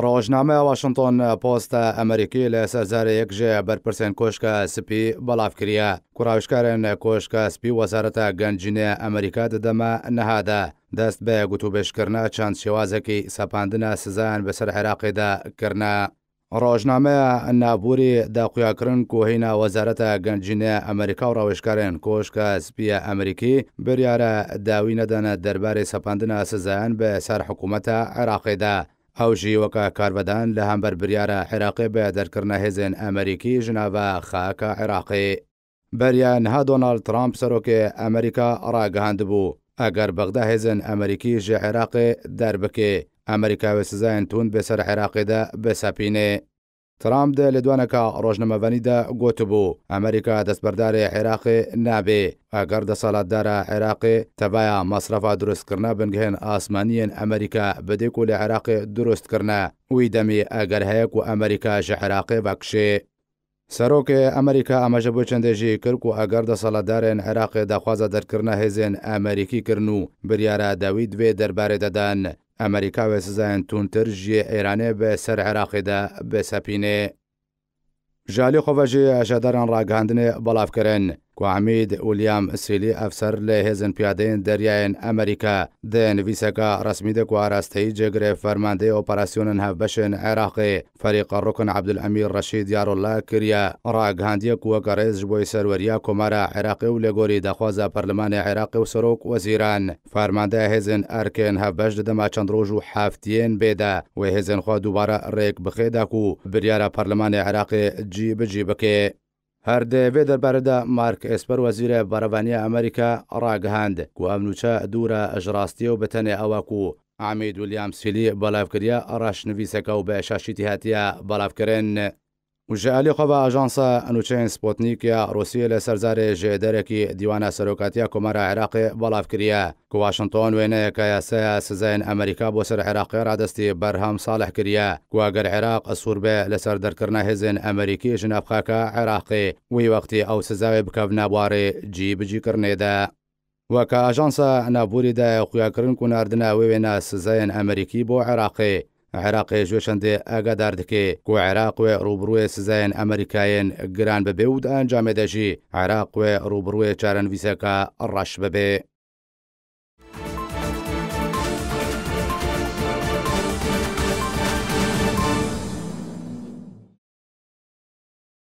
ڕۆژنامە واشنگتۆن پۆستە ئەمریکی لە سەرزارەیەکژێ بەرپرسێن کۆشکە سپی بەڵافکرە کوڕاوشکارن کۆشکە سپی وەزارەتە گەنجینێ ئەمریکا دەدەمە نەهادە دەست بە گوتوبێشکردە چەند شێوازێکی سەپاندنە سزان بەسەر عێراقیدا کردە. ڕۆژنامەیە نابووری داقویاکردن کۆهینا وەزارەتە گەنجینە ئەمریکا و ڕاوێشکارێن کۆشکە سپیە ئەمریکی بریارە داوی نەدەنە دەربارەی سەپاندنە سزایان بە سەر حکوومەتە عێراقیدا. ئەوژی وەکە کاربەدان لە هەمبەر بریارە عێراقی بە دەرکردە هێزن ئەمریکی ژناوە خاکە عێراقی بەریان ها دۆناالد ترامپ سەرۆکێ ئەمریکا ڕاگەهاند بوو ئەگەر بەغدا هێزن ئەمریکی ژە عێراقی دەربکێ ئەمریکا وێسزایەن تون بەسەر عێراقیدا بەسەپینێ ترامب لە دوانەکە ڕۆژنمەڤەنیدا گوتبوو ئەمریکا دەستبەرداری عێراقی نابێ ئەگەر دە ساڵاتدارە عێراقی تەبایە مەصرفە دروستکردنا بنگهێن ئاسمانیان ئەمریکا بدێک و لە عێراقی دروستکردە وی دەمی ئەگەر هەیەک و ئەمریکا ژە عێراقی بەکشێ سەرۆکێ ئەمریکا ئەمەژە بۆ چندێژی کرد و ئەگەر دە سەڵەدارێن عێراقی داخوازە دەرکردە هێزێن ئەمریکی کردن و بریارە داوید دوێ دەربارێ دەدەن ئەمریکا و سزایەن تونتر عراقی ده به سپینه جالی خوفجی ژالی را ئەژەدەران بلاف کرن، وعميد وليام سيلي افسر بيادين دريان أمريكا دين فيسكا رسمي دك رسمی جغري فرمان دي جگره هاف بشن عراقي فريق الركن عبد الأمير رشيد یار الله كريا راق هانديك وقريز جبوي سروريا كومارا عراقي وليغوري و برلمان عراقي وسروك وزيران فرمان دي هزن أركين هاف بشد دما چندروجو حفتین بيدا وهزن خوا خو ريك ریک بخیدا برلمان عراقي پرلمان عراقی جیب هەردەیەوێ دەربارەدا مارک ئێسپەر وەزیرە بەرەبانیە ئەمریکا ڕاگەهاند و ئەمنوچە دوورە ئەژڕاستیە و بەتەنێ ئەواکو و ئامید ولیام سیلی بەلاافکریا ڕاشنویسەکە و بە شاشتی هاتیە بەلاافکردن وجاء لقب أجانسا نوتشين سبوتنيكيا روسيا لسرزار جيدرك ديوانا سروكاتيا كومارا عراق بلافكريا كواشنطن وين كياسا سزين أمريكا بوسر عراقي رادستي برهم صالح كريا كواغر عراق السور بي لسردر كرنا هزين أمريكي جناب خاكا عراقي وي وقتي أو سزاوي بكفنا بواري جي بجي كرنيدا وكا أجانسا نابوري دا خياكرن كوناردنا وين سزين أمريكي بو عراقي عێراقی ژێشەندێ ئاگادار دەکێ کو عێراقێ ڕوبروێ سزایەن ئەمریکایەن گران ببێ و ئەنجامێ دەژی عێراقێ ڕوبروێ چارەنویسەکە ڕەش ببێ.